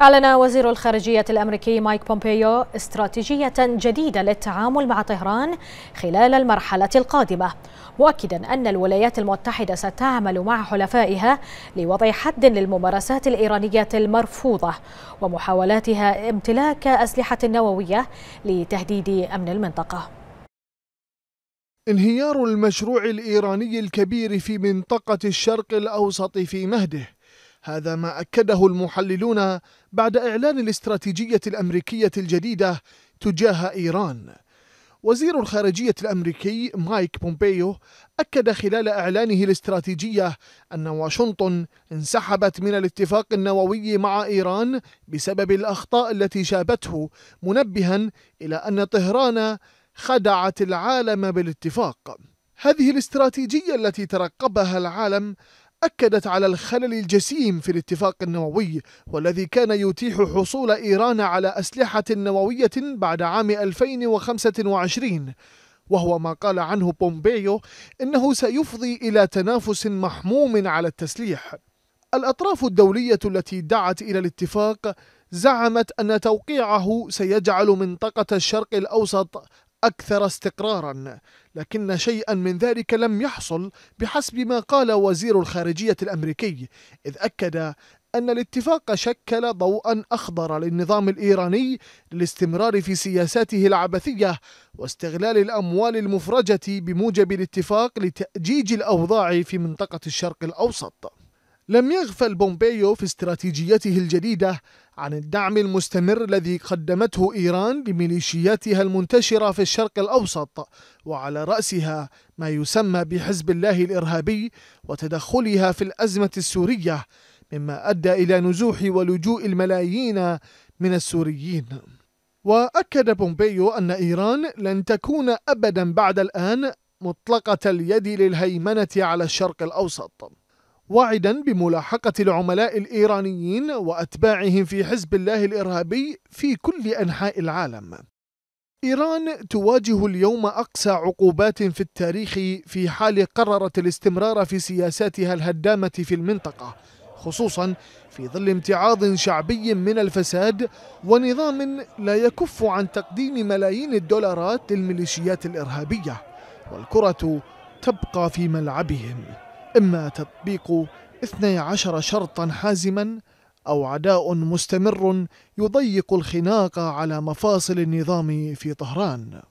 أعلن وزير الخارجية الأمريكي مايك بومبيو استراتيجية جديدة للتعامل مع طهران خلال المرحلة القادمة مؤكدا أن الولايات المتحدة ستعمل مع حلفائها لوضع حد للممارسات الإيرانية المرفوضة ومحاولاتها امتلاك أسلحة نووية لتهديد أمن المنطقة انهيار المشروع الإيراني الكبير في منطقة الشرق الأوسط في مهده هذا ما أكده المحللون بعد إعلان الاستراتيجية الأمريكية الجديدة تجاه إيران وزير الخارجية الأمريكي مايك بومبيو أكد خلال إعلانه الاستراتيجية أن واشنطن انسحبت من الاتفاق النووي مع إيران بسبب الأخطاء التي شابته منبها إلى أن طهران خدعت العالم بالاتفاق هذه الاستراتيجية التي ترقبها العالم أكدت على الخلل الجسيم في الاتفاق النووي والذي كان يتيح حصول إيران على أسلحة نووية بعد عام 2025 وهو ما قال عنه بومبيو إنه سيفضي إلى تنافس محموم على التسليح الأطراف الدولية التي دعت إلى الاتفاق زعمت أن توقيعه سيجعل منطقة الشرق الأوسط أكثر استقرارا لكن شيئا من ذلك لم يحصل بحسب ما قال وزير الخارجية الأمريكي إذ أكد أن الاتفاق شكل ضوءا أخضر للنظام الإيراني للاستمرار في سياساته العبثية واستغلال الأموال المفرجة بموجب الاتفاق لتأجيج الأوضاع في منطقة الشرق الأوسط لم يغفل بومبيو في استراتيجيته الجديدة عن الدعم المستمر الذي قدمته إيران لميليشياتها المنتشرة في الشرق الأوسط وعلى رأسها ما يسمى بحزب الله الإرهابي وتدخلها في الأزمة السورية مما أدى إلى نزوح ولجوء الملايين من السوريين وأكد بومبيو أن إيران لن تكون أبدا بعد الآن مطلقة اليد للهيمنة على الشرق الأوسط واعدا بملاحقة العملاء الإيرانيين وأتباعهم في حزب الله الإرهابي في كل أنحاء العالم. إيران تواجه اليوم أقصى عقوبات في التاريخ في حال قررت الاستمرار في سياساتها الهدامة في المنطقة، خصوصا في ظل امتعاض شعبي من الفساد ونظام لا يكف عن تقديم ملايين الدولارات للميليشيات الإرهابية، والكرة تبقى في ملعبهم. إما تطبيق 12 شرطا حازما أو عداء مستمر يضيق الخناق على مفاصل النظام في طهران